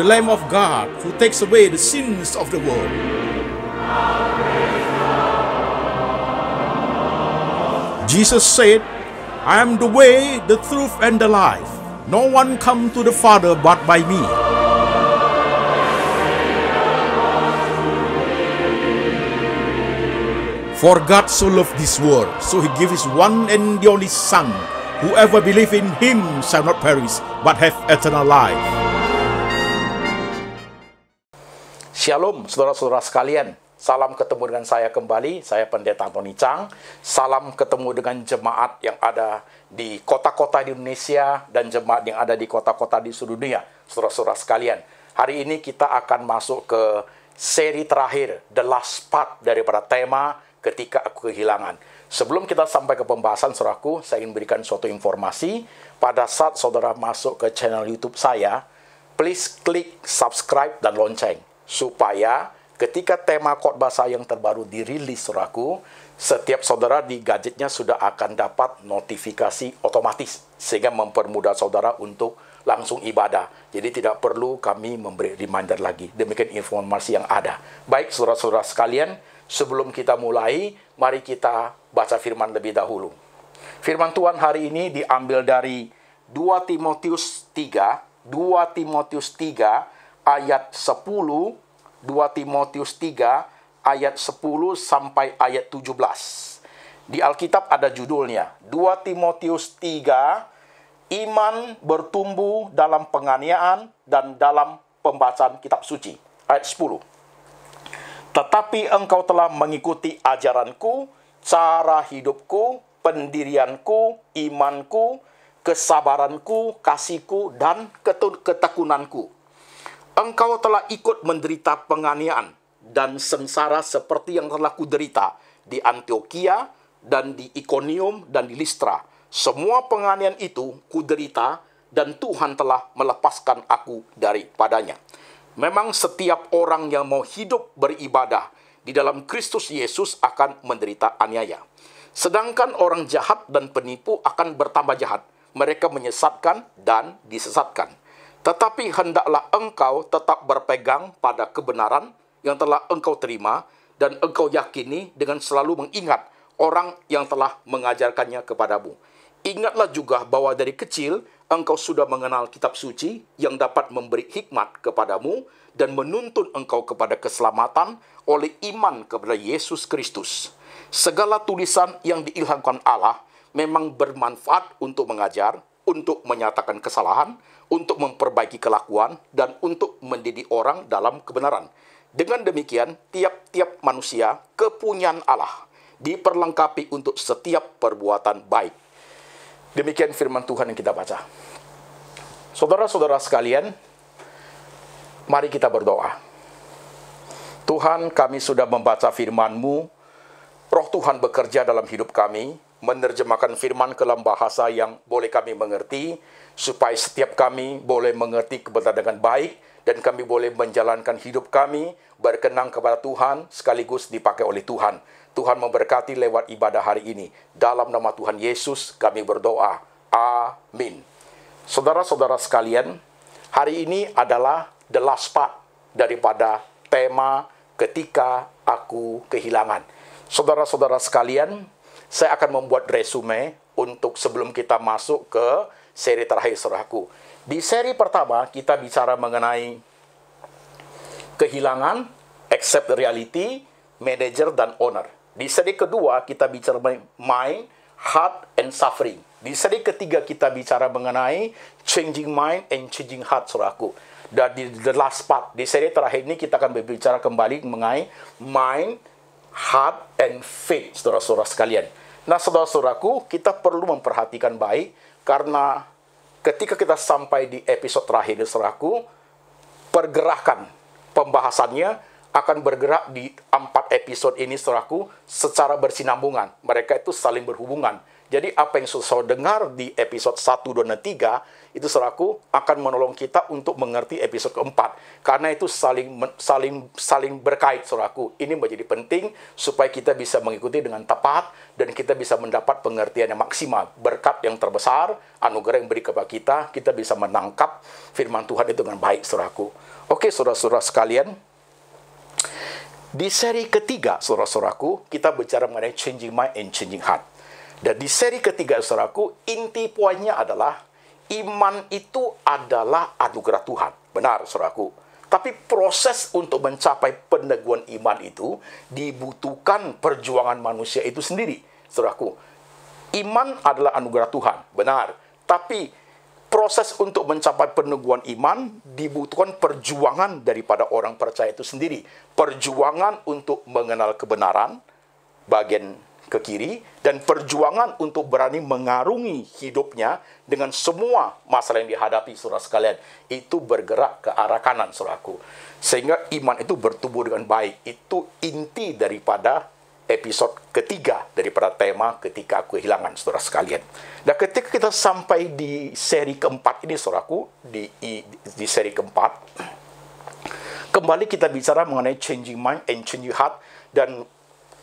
the Lamb of God who takes away the sins of the world. Jesus said, I am the way, the truth, and the life. No one come to the Father but by me. For God so loved this world, so he gave his one and only Son. Whoever believes in him shall not perish, but have eternal life. Shalom, saudara-saudara sekalian. Salam ketemu dengan saya kembali. Saya Pendeta Antoni Chang. Salam ketemu dengan jemaat yang ada di kota-kota di Indonesia dan jemaat yang ada di kota-kota di seluruh dunia. Saudara-saudara sekalian, hari ini kita akan masuk ke seri terakhir, the last part daripada tema ketika aku kehilangan. Sebelum kita sampai ke pembahasan, saudaraku, saya ingin berikan suatu informasi. Pada saat saudara masuk ke channel YouTube saya, please klik subscribe dan lonceng supaya ketika tema khotbah saya yang terbaru dirilis suraku, setiap saudara di gadgetnya sudah akan dapat notifikasi otomatis sehingga mempermudah saudara untuk langsung ibadah. Jadi tidak perlu kami memberi reminder lagi. Demikian informasi yang ada. Baik saudara-saudara sekalian, sebelum kita mulai, mari kita baca firman lebih dahulu. Firman Tuhan hari ini diambil dari 2 Timotius 3, 2 Timotius 3 ayat 10, 2 Timotius 3 ayat 10 sampai ayat 17. Di Alkitab ada judulnya 2 Timotius 3 iman bertumbuh dalam penganiayaan dan dalam pembacaan kitab suci. Ayat 10. Tetapi engkau telah mengikuti ajaranku, cara hidupku, pendirianku, imanku, kesabaranku, kasihku, dan ketekunanku engkau telah ikut menderita penganiayaan dan sengsara seperti yang telah kuderita di Antioquia dan di Iconium dan di Listra. Semua penganiayaan itu kuderita dan Tuhan telah melepaskan aku daripadanya. Memang setiap orang yang mau hidup beribadah di dalam Kristus Yesus akan menderita aniaya. Sedangkan orang jahat dan penipu akan bertambah jahat. Mereka menyesatkan dan disesatkan. Tetapi hendaklah engkau tetap berpegang pada kebenaran yang telah engkau terima dan engkau yakini dengan selalu mengingat orang yang telah mengajarkannya kepadamu. Ingatlah juga bahwa dari kecil engkau sudah mengenal kitab suci yang dapat memberi hikmat kepadamu dan menuntun engkau kepada keselamatan oleh iman kepada Yesus Kristus. Segala tulisan yang diilhamkan Allah memang bermanfaat untuk mengajar, untuk menyatakan kesalahan, untuk memperbaiki kelakuan dan untuk mendidik orang dalam kebenaran. Dengan demikian, tiap-tiap manusia kepunyaan Allah diperlengkapi untuk setiap perbuatan baik. Demikian firman Tuhan yang kita baca. Saudara-saudara sekalian, mari kita berdoa. Tuhan, kami sudah membaca firman-Mu. Roh Tuhan bekerja dalam hidup kami, menerjemahkan firman ke dalam bahasa yang boleh kami mengerti, supaya setiap kami boleh mengerti kebenaran dengan baik dan kami boleh menjalankan hidup kami berkenan kepada Tuhan sekaligus dipakai oleh Tuhan. Tuhan memberkati lewat ibadah hari ini. Dalam nama Tuhan Yesus kami berdoa. Amin. Saudara-saudara sekalian, hari ini adalah the last part daripada tema ketika aku kehilangan. Saudara-saudara sekalian, saya akan membuat resume untuk sebelum kita masuk ke seri terakhir saudaraku. Di seri pertama kita bicara mengenai kehilangan, accept reality, manager dan owner. Di seri kedua kita bicara mind, heart and suffering. Di seri ketiga kita bicara mengenai changing mind and changing heart suraku Dan di the last part, di seri terakhir ini kita akan berbicara kembali mengenai mind, heart and faith saudara-saudara sekalian. Nah, saudara-saudaraku, kita perlu memperhatikan baik karena ketika kita sampai di episode terakhir saudaraku, pergerakan pembahasannya akan bergerak di empat episode ini saudaraku secara bersinambungan. Mereka itu saling berhubungan jadi apa yang saudara dengar di episode 1, 2, dan 3, itu seraku akan menolong kita untuk mengerti episode keempat. Karena itu saling saling saling berkait seraku. Ini menjadi penting supaya kita bisa mengikuti dengan tepat dan kita bisa mendapat pengertian yang maksimal. Berkat yang terbesar, anugerah yang beri kepada kita, kita bisa menangkap firman Tuhan itu dengan baik seraku. Oke saudara-saudara sekalian, di seri ketiga, saudara-saudaraku, kita bicara mengenai changing mind and changing heart. Dan di seri ketiga saudaraku, inti poinnya adalah iman itu adalah anugerah Tuhan. Benar saudaraku. Tapi proses untuk mencapai peneguhan iman itu dibutuhkan perjuangan manusia itu sendiri. Saudaraku, iman adalah anugerah Tuhan. Benar. Tapi proses untuk mencapai peneguhan iman dibutuhkan perjuangan daripada orang percaya itu sendiri. Perjuangan untuk mengenal kebenaran, bagian ke kiri dan perjuangan untuk berani mengarungi hidupnya dengan semua masalah yang dihadapi saudara sekalian itu bergerak ke arah kanan saudaraku sehingga iman itu bertumbuh dengan baik itu inti daripada episode ketiga daripada tema ketika aku kehilangan saudara sekalian. Dan ketika kita sampai di seri keempat ini saudaraku di di seri keempat kembali kita bicara mengenai changing mind and changing heart dan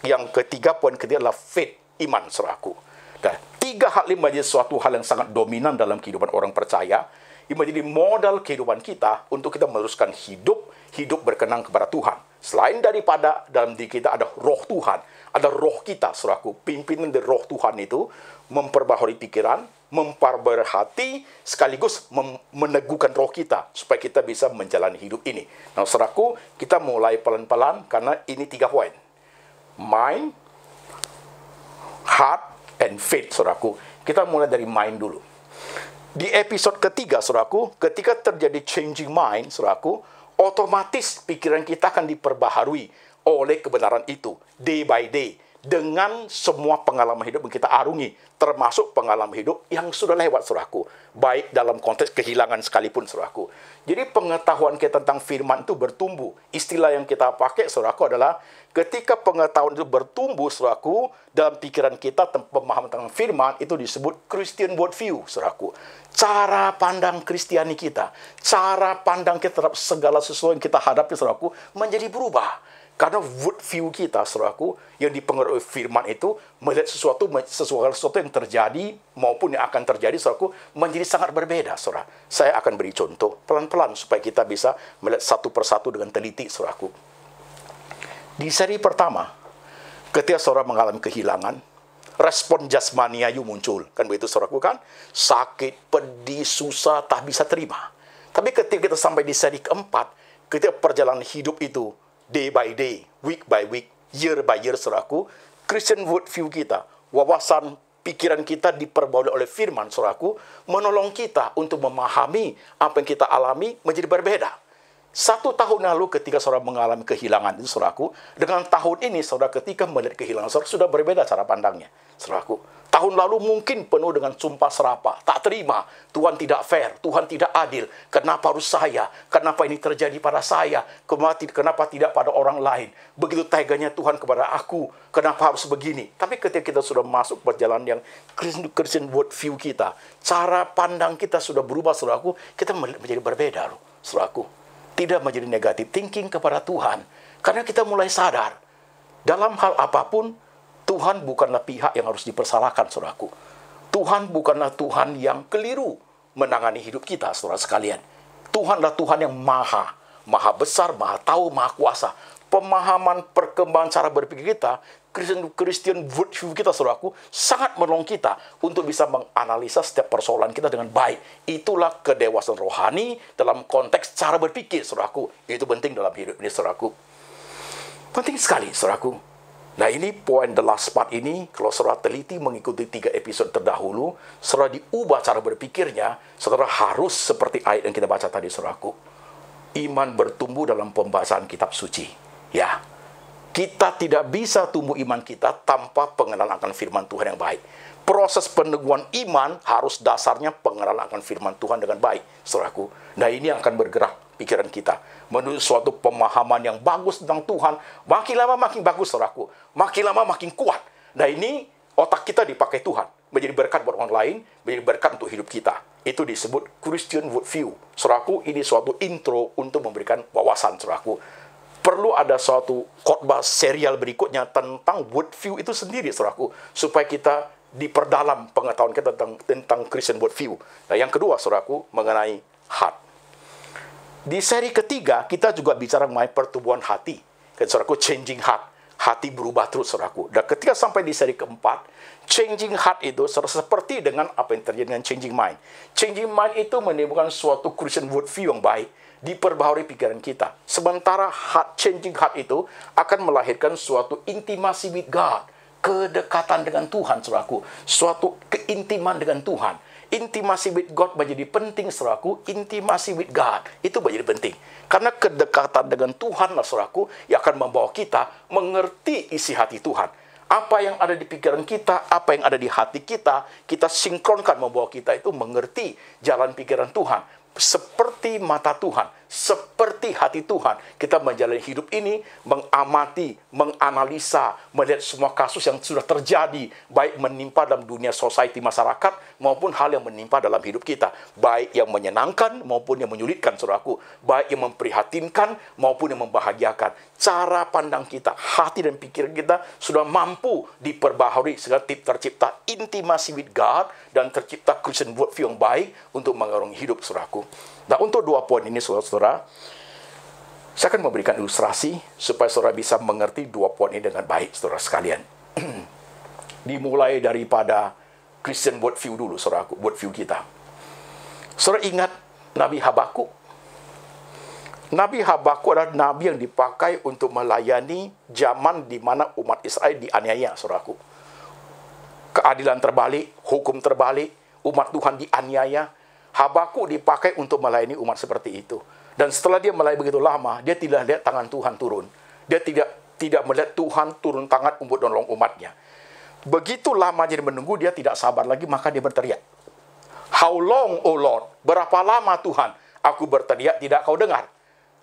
yang ketiga poin ketiga adalah faith, iman seraku. Dan tiga hal ini menjadi suatu hal yang sangat dominan dalam kehidupan orang percaya. Ini menjadi modal kehidupan kita untuk kita meneruskan hidup, hidup berkenang kepada Tuhan. Selain daripada dalam diri kita ada roh Tuhan, ada roh kita seraku. Pimpinan dari roh Tuhan itu memperbaharui pikiran, hati, sekaligus meneguhkan roh kita supaya kita bisa menjalani hidup ini. Nah, seraku kita mulai pelan-pelan karena ini tiga poin. mind, heart, and faith, saudaraku. Kita mulai dari mind dulu. Di episod ketiga, saudaraku, ketika terjadi changing mind, saudaraku, otomatis pikiran kita akan diperbaharui oleh kebenaran itu, day by day. dengan semua pengalaman hidup yang kita arungi, termasuk pengalaman hidup yang sudah lewat surahku, baik dalam konteks kehilangan sekalipun surahku. Jadi pengetahuan kita tentang firman itu bertumbuh. Istilah yang kita pakai surahku adalah ketika pengetahuan itu bertumbuh surahku, dalam pikiran kita pemahaman tentang firman itu disebut Christian worldview surahku. Cara pandang Kristiani kita, cara pandang kita terhadap segala sesuatu yang kita hadapi surahku menjadi berubah karena view kita, suruh aku, yang dipengaruhi firman itu, melihat sesuatu, sesuatu, sesuatu yang terjadi maupun yang akan terjadi, suruh aku, menjadi sangat berbeda, suruh. Saya akan beri contoh pelan-pelan supaya kita bisa melihat satu persatu dengan teliti, suruh aku. Di seri pertama, ketika suruh mengalami kehilangan, respon jasmani ayu muncul. Kan begitu suruh aku kan? Sakit, pedih, susah, tak bisa terima. Tapi ketika kita sampai di seri keempat, ketika perjalanan hidup itu day by day, week by week, year by year seraku, Christian worldview kita, wawasan pikiran kita diperbaiki oleh firman seraku, menolong kita untuk memahami apa yang kita alami menjadi berbeda. Satu tahun lalu ketika saudara mengalami kehilangan itu seraku, dengan tahun ini saudara ketika melihat kehilangan saudara sudah berbeda cara pandangnya seraku. Tahun lalu mungkin penuh dengan sumpah serapa, Tak terima. Tuhan tidak fair. Tuhan tidak adil. Kenapa harus saya? Kenapa ini terjadi pada saya? Kenapa tidak pada orang lain? Begitu teganya Tuhan kepada aku. Kenapa harus begini? Tapi ketika kita sudah masuk berjalan yang Christian, Christian view kita. Cara pandang kita sudah berubah selaku. Kita menjadi berbeda loh selaku. Tidak menjadi negatif thinking kepada Tuhan. Karena kita mulai sadar. Dalam hal apapun, Tuhan bukanlah pihak yang harus dipersalahkan, saudaraku. Tuhan bukanlah Tuhan yang keliru menangani hidup kita, saudara sekalian. Tuhanlah Tuhan yang maha, maha besar, maha tahu, maha kuasa. Pemahaman perkembangan cara berpikir kita, Christian, Christian virtue kita, saudaraku, sangat menolong kita untuk bisa menganalisa setiap persoalan kita dengan baik. Itulah kedewasaan rohani dalam konteks cara berpikir, saudaraku. Itu penting dalam hidup ini, saudaraku. Penting sekali, saudaraku. Nah ini poin the last part ini, kalau saudara teliti mengikuti tiga episode terdahulu, saudara diubah cara berpikirnya, saudara harus seperti ayat yang kita baca tadi saudaraku. Iman bertumbuh dalam pembahasan kitab suci. Ya, kita tidak bisa tumbuh iman kita tanpa pengenalan akan firman Tuhan yang baik. Proses peneguhan iman harus dasarnya pengenalan akan firman Tuhan dengan baik, saudaraku. Nah ini akan bergerak pikiran kita. menurut suatu pemahaman yang bagus tentang Tuhan. Makin lama makin bagus, saudaraku. Makin lama makin kuat. Nah ini otak kita dipakai Tuhan. Menjadi berkat buat orang lain, menjadi berkat untuk hidup kita. Itu disebut Christian worldview. Saudaraku, ini suatu intro untuk memberikan wawasan, saudaraku. Perlu ada suatu khotbah serial berikutnya tentang worldview itu sendiri, saudaraku. Supaya kita diperdalam pengetahuan kita tentang, tentang Christian worldview. Nah, yang kedua, saudaraku, mengenai heart. Di seri ketiga, kita juga bicara mengenai pertumbuhan hati. Kan saudaraku, changing heart. Hati berubah terus, saudaraku. Dan ketika sampai di seri keempat, changing heart itu seperti dengan apa yang terjadi dengan changing mind. Changing mind itu menimbulkan suatu Christian worldview yang baik diperbaharui pikiran kita. Sementara heart changing heart itu akan melahirkan suatu intimasi with God, kedekatan dengan Tuhan, saudaraku, suatu keintiman dengan Tuhan. Intimasi with God menjadi penting, seraku Intimasi with God itu menjadi penting. Karena kedekatan dengan Tuhan lah saudaraku, yang akan membawa kita mengerti isi hati Tuhan. Apa yang ada di pikiran kita, apa yang ada di hati kita, kita sinkronkan membawa kita itu mengerti jalan pikiran Tuhan. Seperti mata Tuhan seperti hati Tuhan. Kita menjalani hidup ini, mengamati, menganalisa, melihat semua kasus yang sudah terjadi, baik menimpa dalam dunia society masyarakat, maupun hal yang menimpa dalam hidup kita. Baik yang menyenangkan, maupun yang menyulitkan, saudaraku. Baik yang memprihatinkan, maupun yang membahagiakan. Cara pandang kita, hati dan pikiran kita sudah mampu diperbaharui sehingga tercipta intimasi with God dan tercipta Christian worldview yang baik untuk mengarungi hidup, saudaraku. Nah, untuk dua poin ini, saudara saudara, saya akan memberikan ilustrasi supaya saudara bisa mengerti dua poin ini dengan baik, saudara sekalian. Dimulai daripada Christian worldview dulu, saudaraku, worldview kita. Saudara ingat Nabi Habakuk? Nabi Habakuk adalah nabi yang dipakai untuk melayani zaman di mana umat Israel dianiaya, saudaraku. Keadilan terbalik, hukum terbalik, umat Tuhan dianiaya. Habakuk dipakai untuk melayani umat seperti itu. Dan setelah dia melayani begitu lama, dia tidak lihat tangan Tuhan turun. Dia tidak tidak melihat Tuhan turun tangan untuk menolong umatnya. Begitu lama jadi menunggu, dia tidak sabar lagi, maka dia berteriak. How long, O oh Lord? Berapa lama Tuhan? Aku berteriak, tidak kau dengar.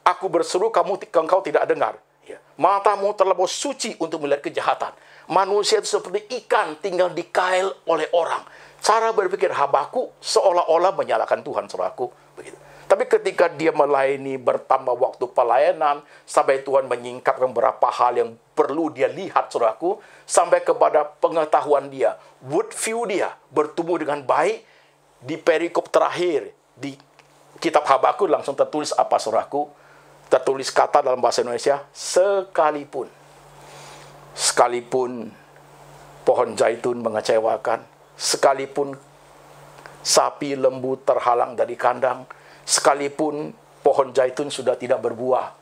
Aku berseru, kamu engkau tidak dengar. Ya. Matamu terlalu suci untuk melihat kejahatan. Manusia itu seperti ikan tinggal dikail oleh orang. Cara berpikir habaku seolah-olah menyalahkan Tuhan selaku. Begitu. Tapi ketika dia melayani bertambah waktu pelayanan, sampai Tuhan menyingkapkan beberapa hal yang perlu dia lihat, saudaraku, sampai kepada pengetahuan dia, wood view dia bertumbuh dengan baik di perikop terakhir di kitab Habakuk langsung tertulis apa saudaraku? Tertulis kata dalam bahasa Indonesia sekalipun. Sekalipun pohon zaitun mengecewakan, sekalipun sapi lembu terhalang dari kandang, sekalipun pohon zaitun sudah tidak berbuah,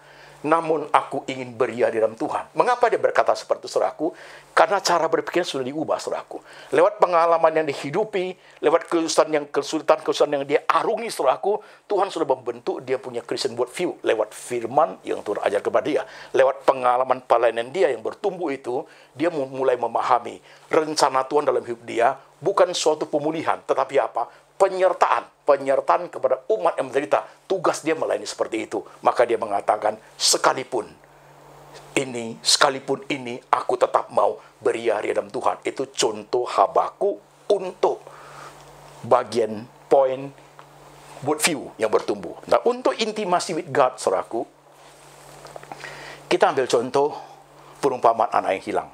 namun aku ingin beria di dalam Tuhan. Mengapa dia berkata seperti itu, aku? Karena cara berpikir sudah diubah, aku. Lewat pengalaman yang dihidupi, lewat kesulitan yang kesulitan kesulitan yang dia arungi, aku, Tuhan sudah membentuk dia punya Christian View lewat firman yang Tuhan ajar kepada dia. Lewat pengalaman pelayanan dia yang bertumbuh itu, dia mulai memahami rencana Tuhan dalam hidup dia bukan suatu pemulihan, tetapi apa? penyertaan, penyertaan kepada umat yang menderita. Tugas dia melayani seperti itu. Maka dia mengatakan, sekalipun ini, sekalipun ini, aku tetap mau beri hari dalam Tuhan. Itu contoh habaku untuk bagian poin buat view yang bertumbuh. Nah, untuk intimasi with God, saudaraku, kita ambil contoh perumpamaan anak yang hilang.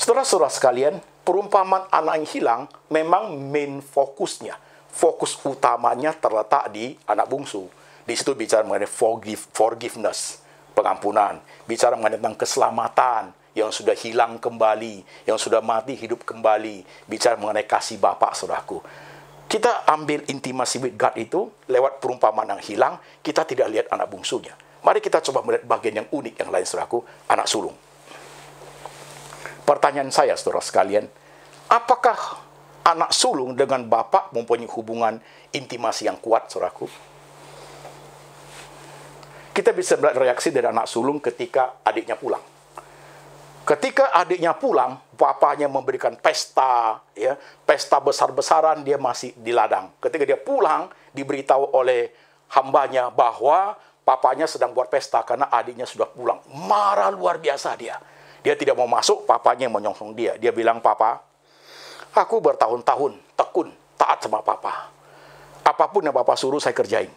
Setelah saudara sekalian, perumpamaan anak yang hilang memang main fokusnya, fokus utamanya terletak di anak bungsu. Di situ bicara mengenai forgive, forgiveness, pengampunan, bicara mengenai tentang keselamatan yang sudah hilang kembali, yang sudah mati hidup kembali, bicara mengenai kasih Bapak Saudaraku. Kita ambil intimasi with God itu lewat perumpamaan yang hilang, kita tidak lihat anak bungsunya. Mari kita coba melihat bagian yang unik yang lain Saudaraku, anak sulung. Pertanyaan saya, saudara sekalian, apakah anak sulung dengan bapak mempunyai hubungan intimasi yang kuat, saudaraku? Kita bisa melihat reaksi dari anak sulung ketika adiknya pulang. Ketika adiknya pulang, bapaknya memberikan pesta, ya, pesta besar-besaran dia masih di ladang. Ketika dia pulang, diberitahu oleh hambanya bahwa papanya sedang buat pesta karena adiknya sudah pulang. Marah luar biasa dia. Dia tidak mau masuk, papanya yang menyongsong dia. Dia bilang, Papa, aku bertahun-tahun tekun, taat sama Papa. Apapun yang Papa suruh, saya kerjain.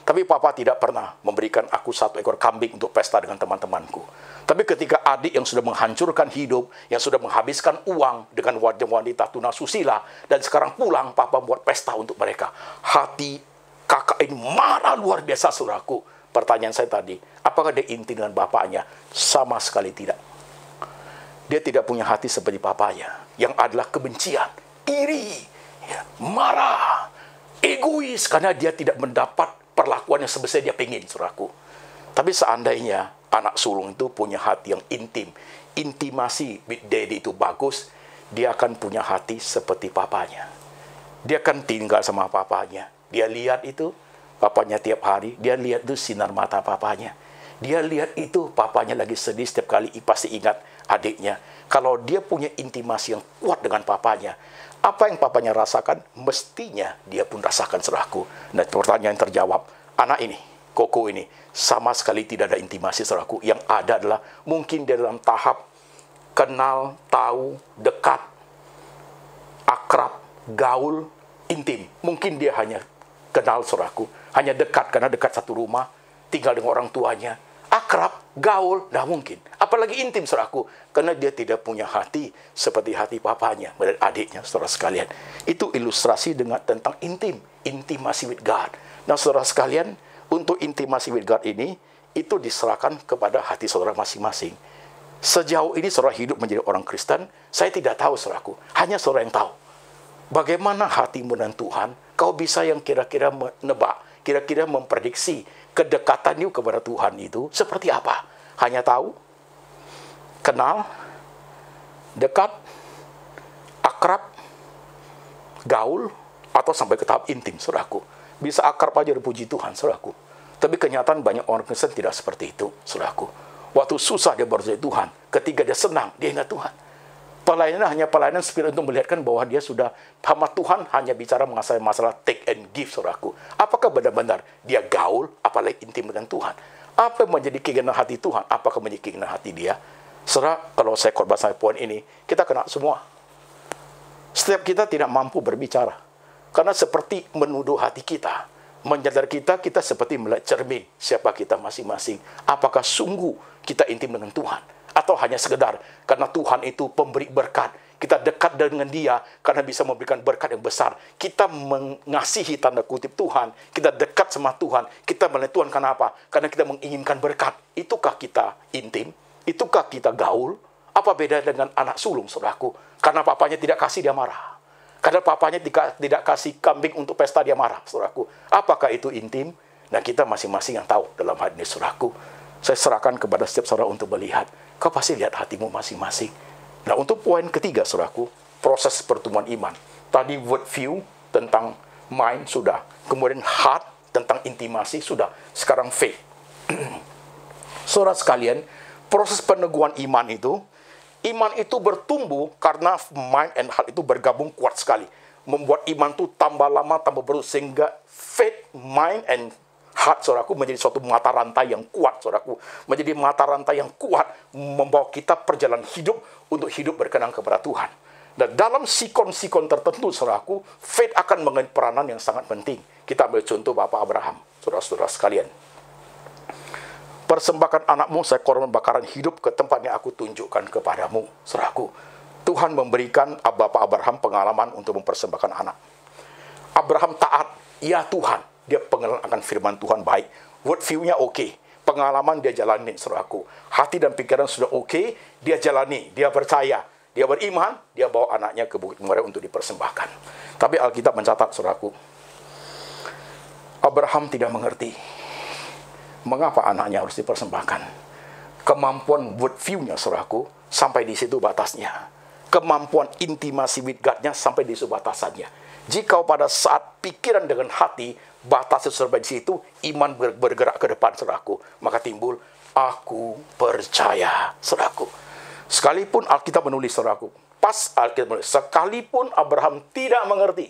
Tapi Papa tidak pernah memberikan aku satu ekor kambing untuk pesta dengan teman-temanku. Tapi ketika adik yang sudah menghancurkan hidup, yang sudah menghabiskan uang dengan wajah-wajah wanita tuna susila, dan sekarang pulang, Papa buat pesta untuk mereka. Hati kakak ini marah luar biasa suraku. Pertanyaan saya tadi, apakah dia inti dengan bapaknya? Sama sekali tidak. Dia tidak punya hati seperti papanya, yang adalah kebencian, iri, ya, marah, egois karena dia tidak mendapat perlakuan yang sebesar dia pingin suraku. Tapi seandainya anak sulung itu punya hati yang intim, intimasi with daddy itu bagus, dia akan punya hati seperti papanya. Dia akan tinggal sama papanya. Dia lihat itu, papanya tiap hari, dia lihat itu sinar mata papanya. Dia lihat itu papanya lagi sedih setiap kali pasti ingat adiknya, kalau dia punya intimasi yang kuat dengan papanya, apa yang papanya rasakan, mestinya dia pun rasakan serahku. Nah, pertanyaan yang terjawab, anak ini, Koko ini, sama sekali tidak ada intimasi serahku. Yang ada adalah mungkin dia dalam tahap kenal, tahu, dekat, akrab, gaul, intim. Mungkin dia hanya kenal serahku, hanya dekat, karena dekat satu rumah, tinggal dengan orang tuanya, akrab, gaul, dah mungkin. Apalagi intim, saudaraku. Karena dia tidak punya hati seperti hati papanya dan adiknya, saudara sekalian. Itu ilustrasi dengan tentang intim, intimasi with God. Nah, saudara sekalian, untuk intimasi with God ini, itu diserahkan kepada hati saudara masing-masing. Sejauh ini saudara hidup menjadi orang Kristen, saya tidak tahu saudaraku, hanya saudara yang tahu. Bagaimana hatimu dan Tuhan, kau bisa yang kira-kira menebak, kira-kira memprediksi kedekatannya kepada Tuhan itu seperti apa? Hanya tahu, kenal, dekat, akrab, gaul, atau sampai ke tahap intim, saudaraku. Bisa akrab aja dipuji Tuhan, saudaraku. Tapi kenyataan banyak orang Kristen tidak seperti itu, saudaraku. Waktu susah dia baru Tuhan. Ketika dia senang, dia ingat Tuhan pelayanan hanya pelayanan spirit untuk melihatkan bahwa dia sudah hamba Tuhan hanya bicara mengenai masalah take and give suraku. Apakah benar-benar dia gaul apalagi intim dengan Tuhan? Apa yang menjadi keinginan hati Tuhan? Apakah menjadi keinginan hati dia? Serah kalau saya korban saya poin ini, kita kena semua. Setiap kita tidak mampu berbicara. Karena seperti menuduh hati kita menyadar kita, kita seperti melihat cermin siapa kita masing-masing. Apakah sungguh kita intim dengan Tuhan? Atau hanya sekedar karena Tuhan itu pemberi berkat. Kita dekat dengan dia karena bisa memberikan berkat yang besar. Kita mengasihi tanda kutip Tuhan. Kita dekat sama Tuhan. Kita melihat Tuhan karena apa? Karena kita menginginkan berkat. Itukah kita intim? Itukah kita gaul? Apa beda dengan anak sulung, saudaraku? Karena papanya tidak kasih, dia marah. Karena papanya tidak, kasih kambing untuk pesta dia marah, saudaraku. Apakah itu intim? Dan nah, kita masing-masing yang tahu dalam hal ini, saudaraku. Saya serahkan kepada setiap saudara untuk melihat. Kau pasti lihat hatimu masing-masing. Nah, untuk poin ketiga, saudaraku, proses pertumbuhan iman. Tadi word view tentang mind sudah. Kemudian heart tentang intimasi sudah. Sekarang faith. Surat sekalian, proses peneguhan iman itu Iman itu bertumbuh karena mind and heart itu bergabung kuat sekali. Membuat iman itu tambah lama, tambah berus. Sehingga faith, mind, and heart, saudaraku, menjadi suatu mata rantai yang kuat, saudaraku. Menjadi mata rantai yang kuat, membawa kita perjalanan hidup untuk hidup berkenan kepada Tuhan. Dan dalam sikon-sikon tertentu, saudaraku, faith akan mengenai peranan yang sangat penting. Kita ambil contoh Bapak Abraham, saudara-saudara sekalian. Persembahkan anakmu seekor bakaran hidup ke tempat yang aku tunjukkan kepadamu, serahku. Tuhan memberikan Bapak Abraham pengalaman untuk mempersembahkan anak. Abraham taat, ya Tuhan. Dia pengenalan akan firman Tuhan baik. Word view-nya oke. Okay. Pengalaman dia jalani, Seraku, Hati dan pikiran sudah oke, okay, dia jalani, dia percaya. Dia beriman, dia bawa anaknya ke Bukit Moria untuk dipersembahkan. Tapi Alkitab mencatat, saudaraku, Abraham tidak mengerti Mengapa anaknya harus dipersembahkan? Kemampuan word view-nya, saudaraku, sampai di situ batasnya. Kemampuan intimasi with God-nya sampai di situ batasannya. Jika pada saat pikiran dengan hati, batas itu sampai di situ, iman bergerak ke depan, saudaraku. Maka timbul, aku percaya, saudaraku. Sekalipun Alkitab menulis, saudaraku, pas Alkitab menulis, sekalipun Abraham tidak mengerti,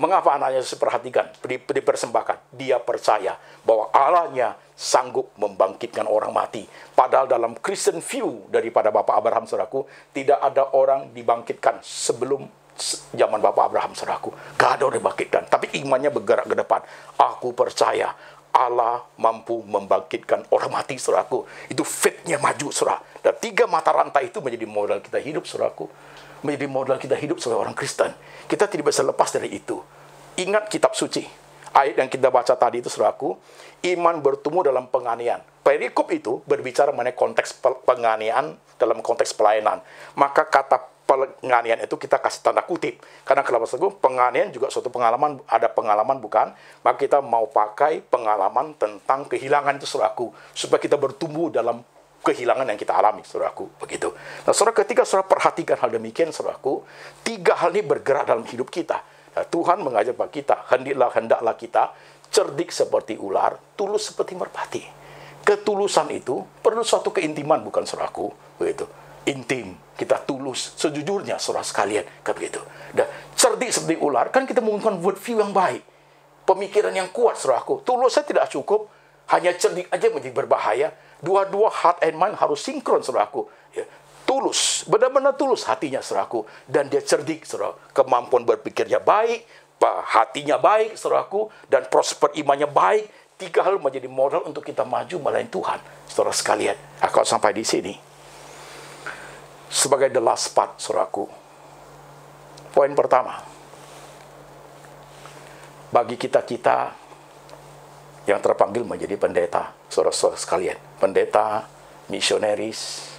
Mengapa anaknya diperhatikan, dipersembahkan? Dia percaya bahwa Allahnya sanggup membangkitkan orang mati. Padahal dalam Christian view daripada Bapak Abraham saudaraku, tidak ada orang dibangkitkan sebelum zaman Bapak Abraham saudaraku. Gak ada orang dibangkitkan. Tapi imannya bergerak ke depan. Aku percaya Allah mampu membangkitkan orang mati saudaraku. Itu fitnya maju saudara. Dan tiga mata rantai itu menjadi modal kita hidup saudaraku menjadi modal kita hidup sebagai orang Kristen. Kita tidak bisa lepas dari itu. Ingat kitab suci. Ayat yang kita baca tadi itu aku. iman bertumbuh dalam penganian. Perikop itu berbicara mengenai konteks penganian dalam konteks pelayanan. Maka kata penganian itu kita kasih tanda kutip. Karena kalau bahasa gue, penganian juga suatu pengalaman, ada pengalaman bukan? Maka kita mau pakai pengalaman tentang kehilangan itu aku Supaya kita bertumbuh dalam kehilangan yang kita alami, saudaraku. Begitu. Nah, saudara, ketika saudara perhatikan hal demikian, saudaraku, tiga hal ini bergerak dalam hidup kita. Nah, Tuhan mengajak bagi kita, hendaklah hendaklah kita cerdik seperti ular, tulus seperti merpati. Ketulusan itu perlu suatu keintiman, bukan saudaraku, begitu. Intim, kita tulus, sejujurnya saudara sekalian, kan begitu. Dan cerdik seperti ular, kan kita menggunakan word view yang baik. Pemikiran yang kuat, saudaraku. Tulusnya tidak cukup, hanya cerdik aja menjadi berbahaya Dua-dua heart and mind harus sinkron, saudaraku. Ya, tulus, benar-benar tulus hatinya, saudaraku. Dan dia cerdik, saudara. Kemampuan berpikirnya baik, hatinya baik, saudaraku. Dan prosper imannya baik. Tiga hal menjadi modal untuk kita maju melayan Tuhan, saudara sekalian. Aku sampai di sini. Sebagai the last part, saudaraku. Poin pertama. Bagi kita-kita yang terpanggil menjadi pendeta saudara-saudara sekalian, pendeta, misionaris.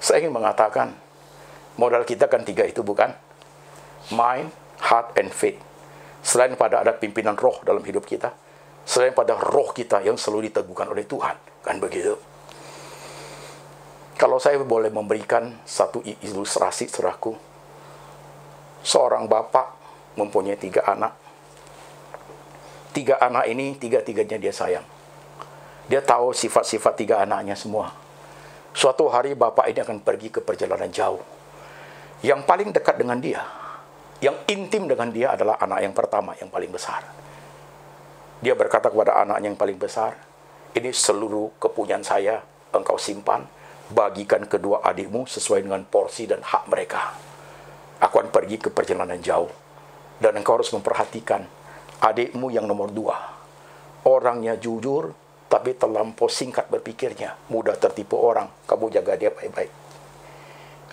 Saya ingin mengatakan, modal kita kan tiga itu bukan? Mind, heart, and faith. Selain pada ada pimpinan roh dalam hidup kita, selain pada roh kita yang selalu diteguhkan oleh Tuhan, kan begitu? Kalau saya boleh memberikan satu ilustrasi, saudaraku, seorang bapak mempunyai tiga anak. Tiga anak ini, tiga-tiganya dia sayang dia tahu sifat-sifat tiga anaknya semua. Suatu hari bapak ini akan pergi ke perjalanan jauh. Yang paling dekat dengan dia, yang intim dengan dia adalah anak yang pertama, yang paling besar. Dia berkata kepada anaknya yang paling besar, ini seluruh kepunyaan saya, engkau simpan, bagikan kedua adikmu sesuai dengan porsi dan hak mereka. Aku akan pergi ke perjalanan jauh. Dan engkau harus memperhatikan adikmu yang nomor dua. Orangnya jujur, tapi terlampau singkat berpikirnya, mudah tertipu orang. Kamu jaga dia baik-baik.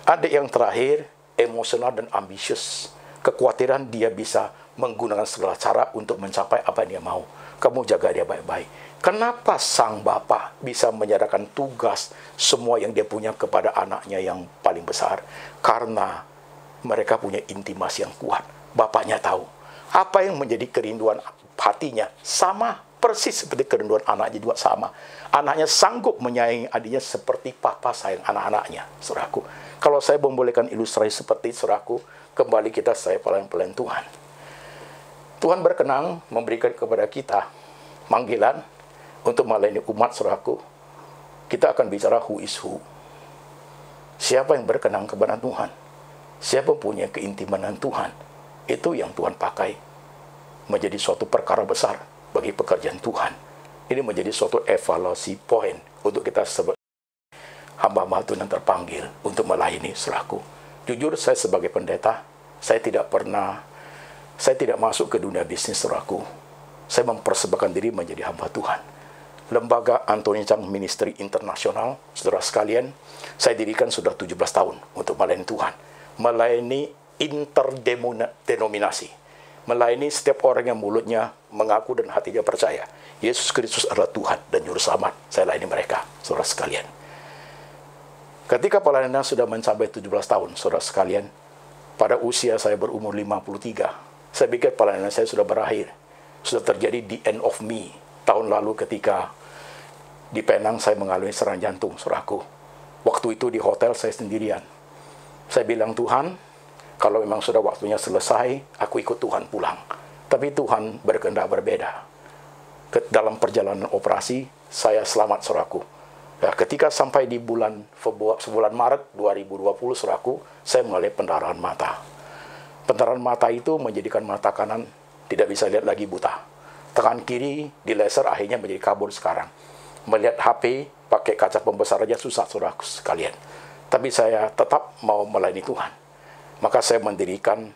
Ada yang terakhir, emosional dan ambisius. Kekhawatiran dia bisa menggunakan segala cara untuk mencapai apa yang dia mau. Kamu jaga dia baik-baik. Kenapa sang bapak bisa menyerahkan tugas semua yang dia punya kepada anaknya yang paling besar? Karena mereka punya intimasi yang kuat. Bapaknya tahu apa yang menjadi kerinduan hatinya sama persis seperti kerinduan anaknya juga sama. Anaknya sanggup menyayangi adiknya seperti papa sayang anak-anaknya, suraku Kalau saya membolehkan ilustrasi seperti suraku kembali kita saya pelayan-pelayan Tuhan. Tuhan berkenang memberikan kepada kita manggilan untuk melayani umat, suraku Kita akan bicara who is who. Siapa yang berkenang kepada Tuhan? Siapa punya keintiman dengan Tuhan? Itu yang Tuhan pakai menjadi suatu perkara besar bagi pekerjaan Tuhan. Ini menjadi suatu evaluasi poin untuk kita sebagai hamba-hamba Tuhan yang terpanggil untuk melayani selaku. Jujur saya sebagai pendeta, saya tidak pernah, saya tidak masuk ke dunia bisnis selaku. Saya mempersembahkan diri menjadi hamba Tuhan. Lembaga Antoni Chang Ministry Internasional, saudara sekalian, saya dirikan sudah 17 tahun untuk melayani Tuhan. Melayani interdenominasi melayani setiap orang yang mulutnya mengaku dan hatinya percaya. Yesus Kristus adalah Tuhan dan Juru Selamat. Saya layani mereka, saudara sekalian. Ketika pelayanan sudah mencapai 17 tahun, saudara sekalian, pada usia saya berumur 53, saya pikir pelayanan saya sudah berakhir. Sudah terjadi the end of me. Tahun lalu ketika di Penang saya mengalami serangan jantung, saudaraku. Waktu itu di hotel saya sendirian. Saya bilang, Tuhan, kalau memang sudah waktunya selesai, aku ikut Tuhan pulang. Tapi Tuhan berkehendak berbeda. Dalam perjalanan operasi, saya selamat suraku. Ya, ketika sampai di bulan sebulan Maret 2020 suraku, saya mengalami pendarahan mata. Pendarahan mata itu menjadikan mata kanan tidak bisa lihat lagi buta. Tangan kiri di laser akhirnya menjadi kabur sekarang. Melihat HP pakai kaca pembesar aja susah suraku sekalian. Tapi saya tetap mau melayani Tuhan maka saya mendirikan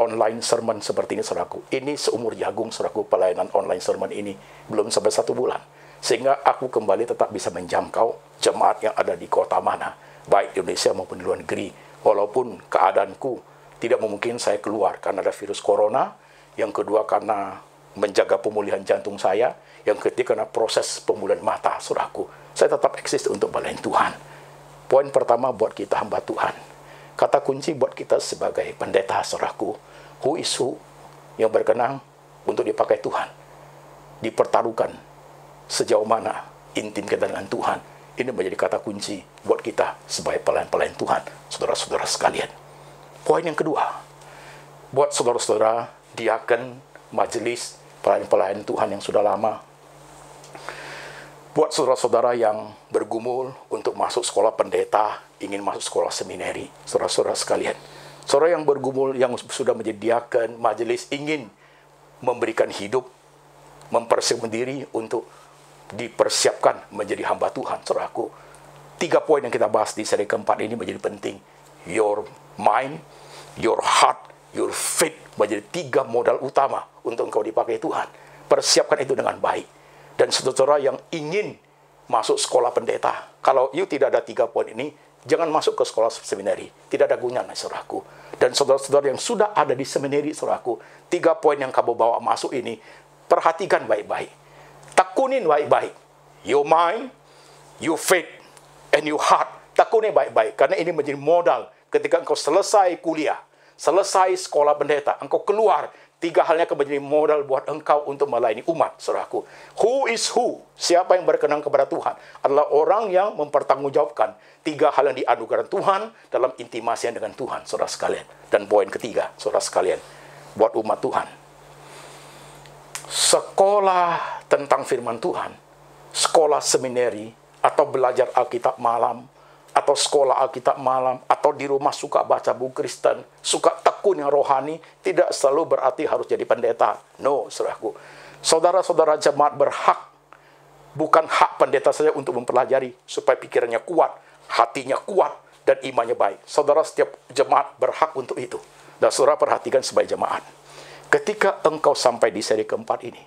online sermon seperti ini saudaraku. Ini seumur jagung saudaraku pelayanan online sermon ini belum sampai satu bulan. Sehingga aku kembali tetap bisa menjangkau jemaat yang ada di kota mana. Baik di Indonesia maupun di luar negeri. Walaupun keadaanku tidak mungkin saya keluar karena ada virus corona. Yang kedua karena menjaga pemulihan jantung saya. Yang ketiga karena proses pemulihan mata saudaraku. Saya tetap eksis untuk balai Tuhan. Poin pertama buat kita hamba Tuhan kata kunci buat kita sebagai pendeta saudaraku, who is who yang berkenan untuk dipakai Tuhan. Dipertaruhkan sejauh mana intim kita dengan Tuhan. Ini menjadi kata kunci buat kita sebagai pelayan-pelayan Tuhan, saudara-saudara sekalian. Poin yang kedua, buat saudara-saudara diaken, majelis, pelayan-pelayan Tuhan yang sudah lama buat saudara-saudara yang bergumul untuk masuk sekolah pendeta, ingin masuk sekolah seminari, saudara-saudara sekalian. Saudara yang bergumul yang sudah menyediakan majelis ingin memberikan hidup, mempersiapkan diri untuk dipersiapkan menjadi hamba Tuhan, saudaraku. Tiga poin yang kita bahas di seri keempat ini menjadi penting. Your mind, your heart, your faith menjadi tiga modal utama untuk engkau dipakai Tuhan. Persiapkan itu dengan baik dan saudara yang ingin masuk sekolah pendeta. Kalau you tidak ada tiga poin ini, jangan masuk ke sekolah seminari. Tidak ada gunanya, saudaraku. Dan saudara-saudara yang sudah ada di seminari, saudaraku, tiga poin yang kamu bawa masuk ini, perhatikan baik-baik. Tekunin baik-baik. Your mind, your faith, and your heart. tekunin baik-baik. Karena ini menjadi modal ketika engkau selesai kuliah, selesai sekolah pendeta, engkau keluar Tiga halnya akan menjadi modal buat engkau untuk melayani umat, saudaraku. Who is who? Siapa yang berkenan kepada Tuhan? Adalah orang yang mempertanggungjawabkan tiga hal yang dianugerahkan Tuhan dalam intimasi dengan Tuhan, saudara sekalian. Dan poin ketiga, saudara sekalian, buat umat Tuhan. Sekolah tentang firman Tuhan, sekolah seminari atau belajar Alkitab malam, atau sekolah Alkitab malam, atau di rumah suka baca buku Kristen, suka tekun yang rohani, tidak selalu berarti harus jadi pendeta. No, saudaraku. Saudara-saudara jemaat berhak, bukan hak pendeta saja untuk mempelajari, supaya pikirannya kuat, hatinya kuat, dan imannya baik. Saudara setiap jemaat berhak untuk itu. Dan saudara perhatikan sebagai jemaat. Ketika engkau sampai di seri keempat ini,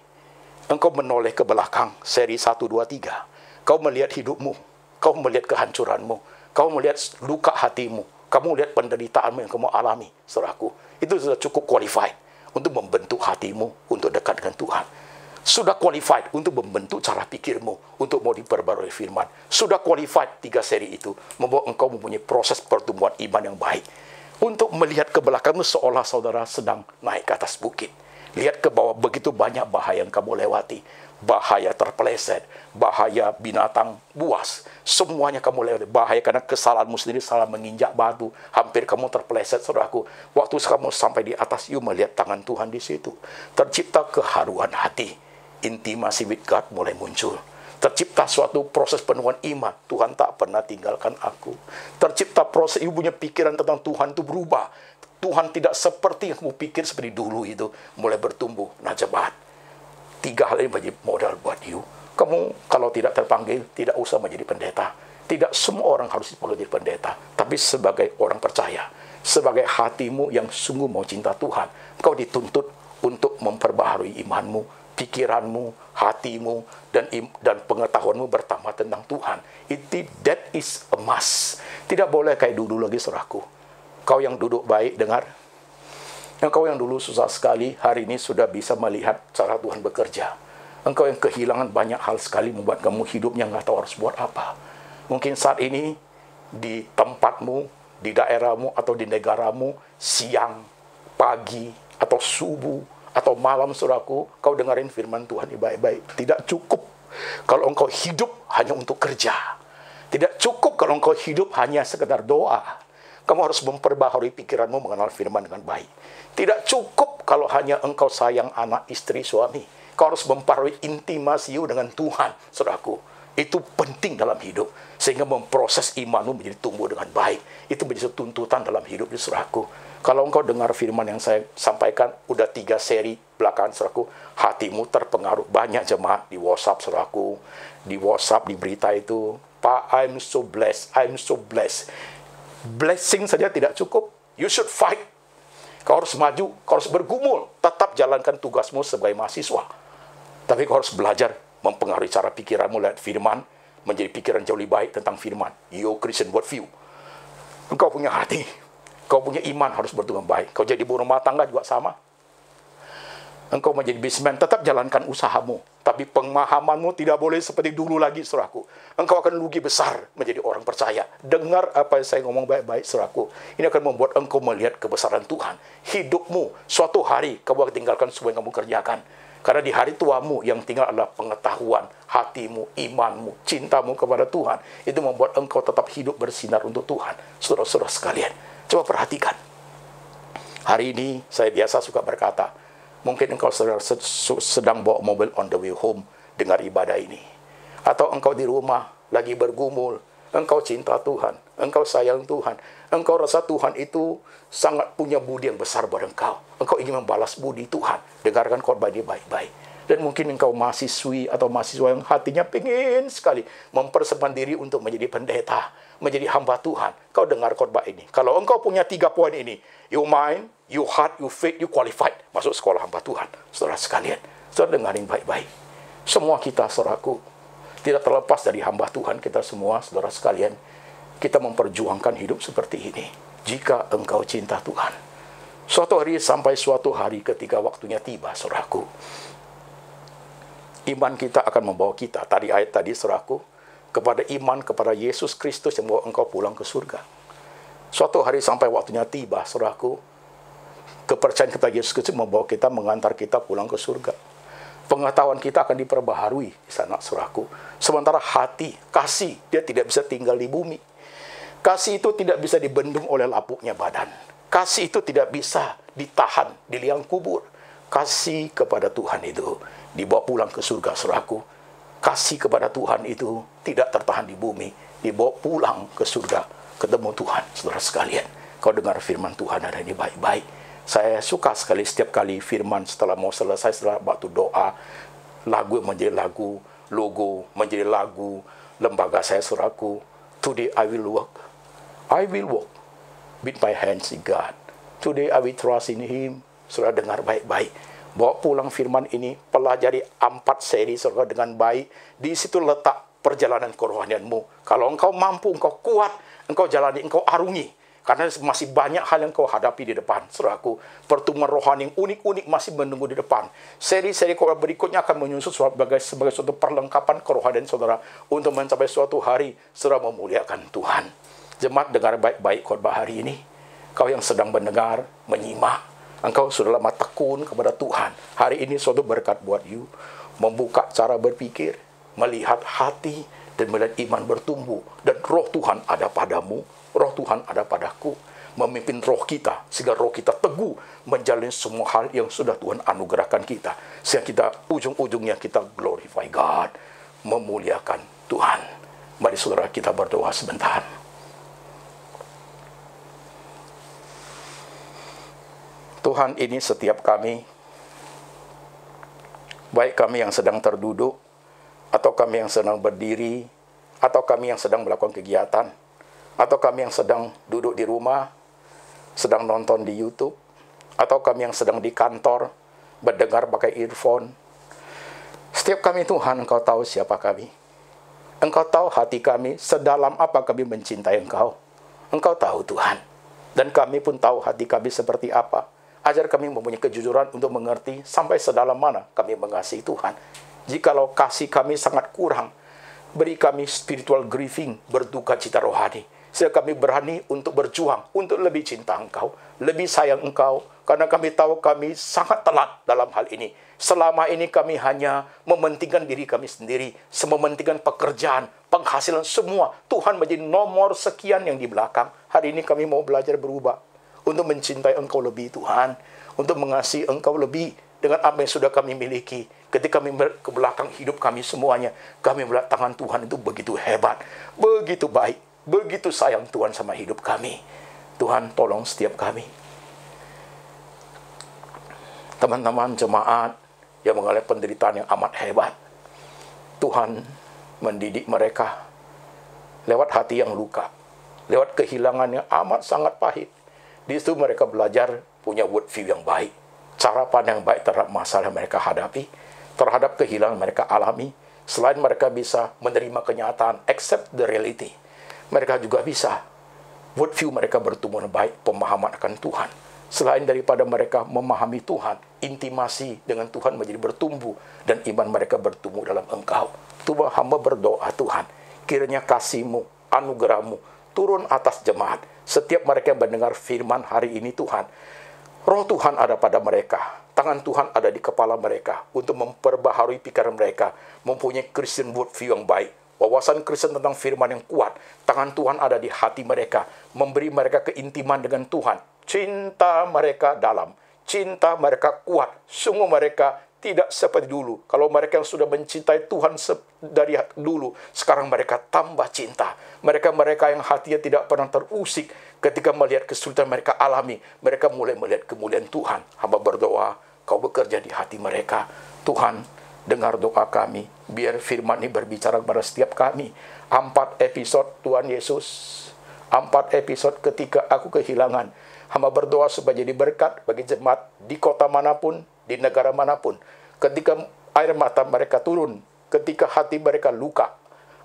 engkau menoleh ke belakang, seri 1, 2, 3. Kau melihat hidupmu, kau melihat kehancuranmu, kamu melihat luka hatimu. Kamu melihat penderitaanmu yang kamu alami, saudaraku. Itu sudah cukup qualified untuk membentuk hatimu untuk dekat dengan Tuhan. Sudah qualified untuk membentuk cara pikirmu untuk mau diperbarui firman. Sudah qualified tiga seri itu membawa engkau mempunyai proses pertumbuhan iman yang baik. Untuk melihat ke belakangmu seolah saudara sedang naik ke atas bukit. Lihat ke bawah begitu banyak bahaya yang kamu lewati bahaya terpeleset, bahaya binatang buas. Semuanya kamu lewati. Bahaya karena kesalahanmu sendiri salah menginjak batu. Hampir kamu terpeleset, saudaraku. Waktu kamu sampai di atas, you melihat tangan Tuhan di situ. Tercipta keharuan hati. Intimasi with God mulai muncul. Tercipta suatu proses penuhan iman. Tuhan tak pernah tinggalkan aku. Tercipta proses ibunya pikiran tentang Tuhan itu berubah. Tuhan tidak seperti yang kamu pikir seperti dulu itu. Mulai bertumbuh. Nah, Tiga hal ini menjadi modal buat you. Kamu kalau tidak terpanggil, tidak usah menjadi pendeta. Tidak semua orang harus dipanggil jadi pendeta. Tapi sebagai orang percaya, sebagai hatimu yang sungguh mau cinta Tuhan, kau dituntut untuk memperbaharui imanmu, pikiranmu, hatimu, dan dan pengetahuanmu bertambah tentang Tuhan. It, that is a must. Tidak boleh kayak dulu lagi, serahku. Kau yang duduk baik, dengar, Engkau yang dulu susah sekali, hari ini sudah bisa melihat cara Tuhan bekerja. Engkau yang kehilangan banyak hal sekali membuat kamu hidupnya nggak tahu harus buat apa. Mungkin saat ini di tempatmu, di daerahmu atau di negaramu, siang, pagi, atau subuh, atau malam suraku, kau dengerin firman Tuhan ini baik-baik. Tidak cukup kalau engkau hidup hanya untuk kerja. Tidak cukup kalau engkau hidup hanya sekedar doa. Kamu harus memperbaharui pikiranmu mengenal firman dengan baik. Tidak cukup kalau hanya engkau sayang anak, istri, suami. Kau harus memperbaharui intimasiu dengan Tuhan, saudaraku. Itu penting dalam hidup. Sehingga memproses imanmu menjadi tumbuh dengan baik. Itu menjadi tuntutan dalam hidup, saudaraku. Kalau engkau dengar firman yang saya sampaikan, udah tiga seri belakangan, saudaraku. Hatimu terpengaruh banyak jemaat di WhatsApp, saudaraku. Di WhatsApp, di berita itu. Pak, I'm so blessed, I'm so blessed blessing saja tidak cukup. You should fight. Kau harus maju, kau harus bergumul. Tetap jalankan tugasmu sebagai mahasiswa. Tapi kau harus belajar mempengaruhi cara pikiranmu lihat firman, menjadi pikiran jauh lebih baik tentang firman. Yo Christian what view? Engkau punya hati, kau punya iman harus bertumbuh baik. Kau jadi ibu rumah tangga juga sama engkau menjadi bisnismen, tetap jalankan usahamu. Tapi pemahamanmu tidak boleh seperti dulu lagi, suraku. Engkau akan rugi besar menjadi orang percaya. Dengar apa yang saya ngomong baik-baik, suraku. Ini akan membuat engkau melihat kebesaran Tuhan. Hidupmu, suatu hari kau akan tinggalkan semua yang kamu kerjakan. Karena di hari tuamu yang tinggal adalah pengetahuan, hatimu, imanmu, cintamu kepada Tuhan. Itu membuat engkau tetap hidup bersinar untuk Tuhan. Saudara-saudara sekalian, coba perhatikan. Hari ini saya biasa suka berkata, Mungkin engkau sedang bawa mobil on the way home dengar ibadah ini. Atau engkau di rumah lagi bergumul, engkau cinta Tuhan, engkau sayang Tuhan, engkau rasa Tuhan itu sangat punya budi yang besar pada engkau. Engkau ingin membalas budi Tuhan. Dengarkan korban ini baik-baik. Dan mungkin engkau mahasiswi atau mahasiswa yang hatinya pingin sekali mempersiapkan diri untuk menjadi pendeta, menjadi hamba Tuhan. Kau dengar khotbah ini. Kalau engkau punya tiga poin ini, you mind, you heart, you faith, you qualified. Masuk sekolah hamba Tuhan. Saudara sekalian, saudara dengarin baik-baik. Semua kita, saudaraku, tidak terlepas dari hamba Tuhan kita semua, saudara sekalian. Kita memperjuangkan hidup seperti ini. Jika engkau cinta Tuhan. Suatu hari sampai suatu hari ketika waktunya tiba, saudaraku. Iman kita akan membawa kita, tadi ayat tadi surahku kepada iman kepada Yesus Kristus yang membawa engkau pulang ke surga. Suatu hari sampai waktunya tiba, surahku kepercayaan kita Yesus Kristus membawa kita, mengantar kita pulang ke surga. Pengetahuan kita akan diperbaharui di sana, suraku. Sementara hati, kasih, dia tidak bisa tinggal di bumi. Kasih itu tidak bisa dibendung oleh lapuknya badan. Kasih itu tidak bisa ditahan di liang kubur. Kasih kepada Tuhan itu dibawa pulang ke surga suraku Kasih kepada Tuhan itu tidak tertahan di bumi, dibawa pulang ke surga, ketemu Tuhan, saudara sekalian. Kau dengar firman Tuhan hari ini baik-baik. Saya suka sekali setiap kali firman setelah mau selesai, setelah waktu doa, lagu menjadi lagu, logo menjadi lagu, lembaga saya suraku, today I will work. I will work with my hands in God. Today I will trust in Him. saudara dengar baik-baik Bawa pulang firman ini, pelajari empat seri surga dengan baik. Di situ letak perjalanan kerohanianmu. Kalau engkau mampu, engkau kuat, engkau jalani, engkau arungi. Karena masih banyak hal yang kau hadapi di depan. Saudaraku, pertemuan rohani yang unik-unik masih menunggu di depan. Seri-seri khotbah berikutnya akan menyusut sebagai, sebagai suatu perlengkapan kerohanian saudara untuk mencapai suatu hari saudara memuliakan Tuhan. Jemaat dengar baik-baik khotbah hari ini. Kau yang sedang mendengar, menyimak, Engkau sudah lama tekun kepada Tuhan. Hari ini suatu berkat buat you. Membuka cara berpikir, melihat hati, dan melihat iman bertumbuh. Dan roh Tuhan ada padamu, roh Tuhan ada padaku. Memimpin roh kita, sehingga roh kita teguh menjalani semua hal yang sudah Tuhan anugerahkan kita. Sehingga kita ujung-ujungnya kita glorify God, memuliakan Tuhan. Mari saudara kita berdoa sebentar. Tuhan ini setiap kami, baik kami yang sedang terduduk, atau kami yang sedang berdiri, atau kami yang sedang melakukan kegiatan, atau kami yang sedang duduk di rumah, sedang nonton di YouTube, atau kami yang sedang di kantor, berdengar pakai earphone. Setiap kami Tuhan, Engkau tahu siapa kami. Engkau tahu hati kami, sedalam apa kami mencintai Engkau. Engkau tahu Tuhan. Dan kami pun tahu hati kami seperti apa Ajar kami mempunyai kejujuran untuk mengerti sampai sedalam mana kami mengasihi Tuhan. Jikalau kasih kami sangat kurang, beri kami spiritual grieving, berduka cita rohani. Sehingga kami berani untuk berjuang, untuk lebih cinta engkau, lebih sayang engkau, karena kami tahu kami sangat telat dalam hal ini. Selama ini kami hanya mementingkan diri kami sendiri, mementingkan pekerjaan, penghasilan semua. Tuhan menjadi nomor sekian yang di belakang. Hari ini kami mau belajar berubah untuk mencintai Engkau lebih Tuhan, untuk mengasihi Engkau lebih dengan apa yang sudah kami miliki. Ketika kami ke belakang hidup kami semuanya, kami melihat tangan Tuhan itu begitu hebat, begitu baik, begitu sayang Tuhan sama hidup kami. Tuhan tolong setiap kami. Teman-teman jemaat yang mengalami penderitaan yang amat hebat. Tuhan mendidik mereka lewat hati yang luka, lewat kehilangan yang amat sangat pahit di situ mereka belajar punya worldview yang baik. Cara pandang baik terhadap masalah yang mereka hadapi, terhadap kehilangan mereka alami. Selain mereka bisa menerima kenyataan, accept the reality, mereka juga bisa worldview mereka bertumbuh baik, pemahaman akan Tuhan. Selain daripada mereka memahami Tuhan, intimasi dengan Tuhan menjadi bertumbuh dan iman mereka bertumbuh dalam engkau. Tuhan hamba berdoa Tuhan, kiranya kasihmu, anugerahmu, turun atas jemaat. Setiap mereka yang mendengar firman hari ini Tuhan, roh Tuhan ada pada mereka. Tangan Tuhan ada di kepala mereka untuk memperbaharui pikiran mereka, mempunyai Christian worldview yang baik, wawasan Kristen tentang firman yang kuat. Tangan Tuhan ada di hati mereka, memberi mereka keintiman dengan Tuhan. Cinta mereka dalam, cinta mereka kuat, sungguh mereka tidak seperti dulu. Kalau mereka yang sudah mencintai Tuhan dari dulu, sekarang mereka tambah cinta. Mereka-mereka yang hatinya tidak pernah terusik ketika melihat kesulitan mereka alami, mereka mulai melihat kemuliaan Tuhan. Hamba berdoa, kau bekerja di hati mereka. Tuhan, dengar doa kami. Biar firman ini berbicara kepada setiap kami. Empat episode Tuhan Yesus. Empat episode ketika aku kehilangan. Hamba berdoa supaya jadi berkat bagi jemaat di kota manapun, di negara manapun ketika air mata mereka turun, ketika hati mereka luka,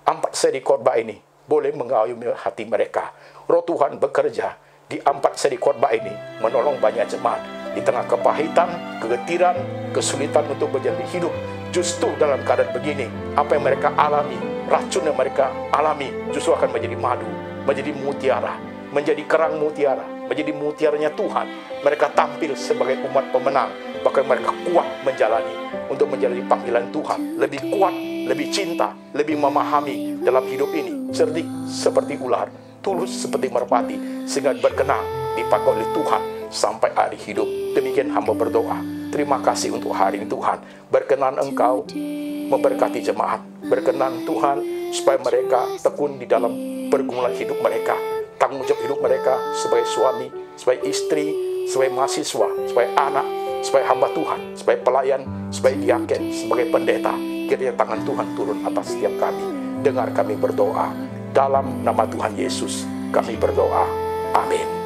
empat seri khotbah ini boleh mengayomi hati mereka. Roh Tuhan bekerja di empat seri khotbah ini menolong banyak jemaat di tengah kepahitan, kegetiran, kesulitan untuk menjadi hidup. Justru dalam keadaan begini, apa yang mereka alami, racun yang mereka alami justru akan menjadi madu, menjadi mutiara, menjadi kerang mutiara, menjadi mutiaranya Tuhan. Mereka tampil sebagai umat pemenang bahkan mereka kuat menjalani untuk menjalani panggilan Tuhan lebih kuat lebih cinta lebih memahami dalam hidup ini cerdik seperti ular tulus seperti merpati sehingga berkenan dipakai oleh Tuhan sampai hari hidup demikian hamba berdoa terima kasih untuk hari ini Tuhan berkenan Engkau memberkati jemaat berkenan Tuhan supaya mereka tekun di dalam pergumulan hidup mereka tanggung jawab hidup mereka sebagai suami sebagai istri sebagai mahasiswa, sebagai anak, sebagai hamba Tuhan, sebagai pelayan, sebagai diaken, sebagai pendeta, kiranya tangan Tuhan turun atas setiap kami. Dengar kami berdoa dalam nama Tuhan Yesus. Kami berdoa. Amin.